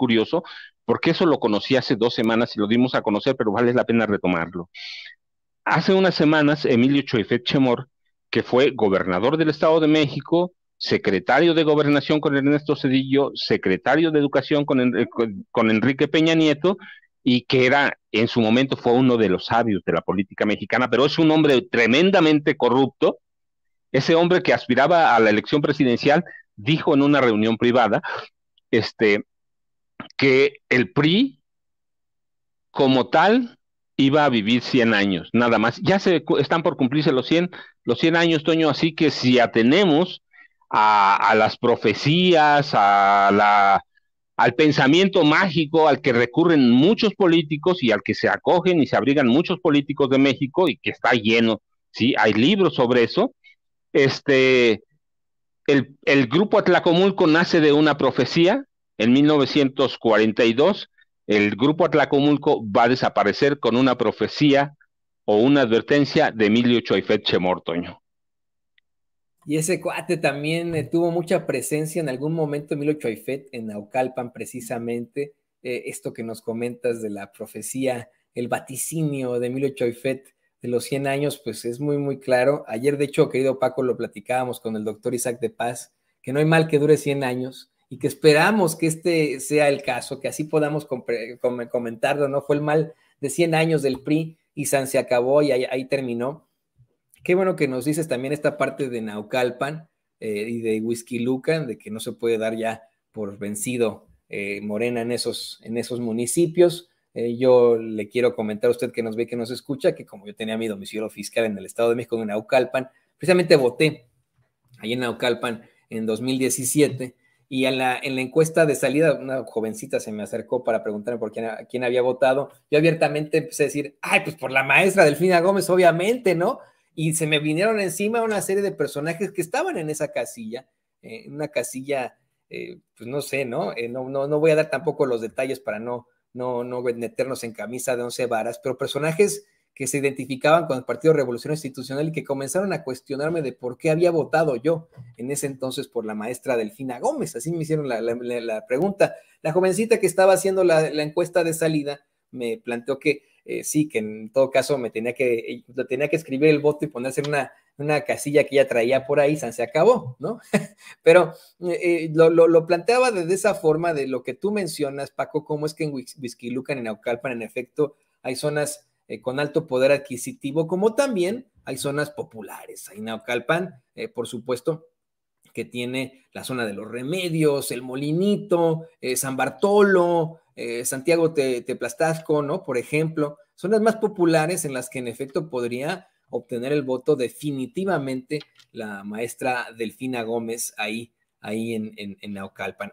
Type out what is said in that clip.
curioso, porque eso lo conocí hace dos semanas y lo dimos a conocer, pero vale la pena retomarlo. Hace unas semanas, Emilio Choifet Chemor, que fue gobernador del Estado de México, secretario de Gobernación con Ernesto Cedillo, secretario de Educación con, con Enrique Peña Nieto, y que era, en su momento, fue uno de los sabios de la política mexicana, pero es un hombre tremendamente corrupto. Ese hombre que aspiraba a la elección presidencial dijo en una reunión privada, este, que el PRI como tal iba a vivir 100 años, nada más. Ya se están por cumplirse los 100, los años, Toño, así que si atenemos a, a las profecías, a la, al pensamiento mágico al que recurren muchos políticos y al que se acogen y se abrigan muchos políticos de México y que está lleno, ¿sí? Hay libros sobre eso. Este, el, el grupo Atlacomulco nace de una profecía en 1942 el grupo Atlacomulco va a desaparecer con una profecía o una advertencia de Emilio Choifet Chemortoño. Y ese cuate también eh, tuvo mucha presencia en algún momento, Emilio Choifet, en Naucalpan precisamente, eh, esto que nos comentas de la profecía, el vaticinio de Emilio Choifet de los 100 años, pues es muy, muy claro. Ayer, de hecho, querido Paco, lo platicábamos con el doctor Isaac de Paz, que no hay mal que dure 100 años, y que esperamos que este sea el caso, que así podamos comentarlo, ¿no? Fue el mal de 100 años del PRI y San se acabó y ahí, terminó. Qué bueno que nos dices también esta parte de Naucalpan eh, y de Whisky de que no se puede dar ya por vencido eh, Morena en esos, en esos municipios. Eh, yo le quiero comentar a usted que nos ve que nos escucha, que como yo tenía mi domicilio fiscal en el Estado de México, en Naucalpan, precisamente voté ahí en Naucalpan en 2017 y en la, en la encuesta de salida, una jovencita se me acercó para preguntarme por quién, había votado. Yo abiertamente empecé a decir, ay, pues por la maestra Delfina Gómez, obviamente, ¿no? Y se me vinieron encima una serie de personajes que estaban en esa casilla, en eh, una casilla, eh, pues no sé, eh, ¿no? ¿no? no, voy a dar tampoco los detalles para no, no, no meternos en camisa de once varas, pero personajes que se identificaban con el Partido Revolución Institucional y que comenzaron a cuestionarme de por qué había votado yo en ese entonces por la maestra Delfina Gómez. Así me hicieron la, pregunta. La jovencita que estaba haciendo la, encuesta de salida me planteó que eh, sí, que en todo caso me tenía que, tenía que escribir el voto y ponerse en una, una casilla que ya traía por ahí, se acabó, ¿no? Pero eh, eh, lo, planteaba de esa forma de lo que tú mencionas, Paco, cómo es que en lucan en Naucalpan, en efecto, hay zonas eh, con alto poder adquisitivo, como también hay zonas populares. Hay Naucalpan, eh, por supuesto, que tiene la zona de los remedios, el molinito, eh, San Bartolo, Santiago Teplastasco, ¿no? Por ejemplo, zonas más populares en las que en efecto podría obtener el voto definitivamente la maestra Delfina Gómez ahí, ahí en, en Naucalpan.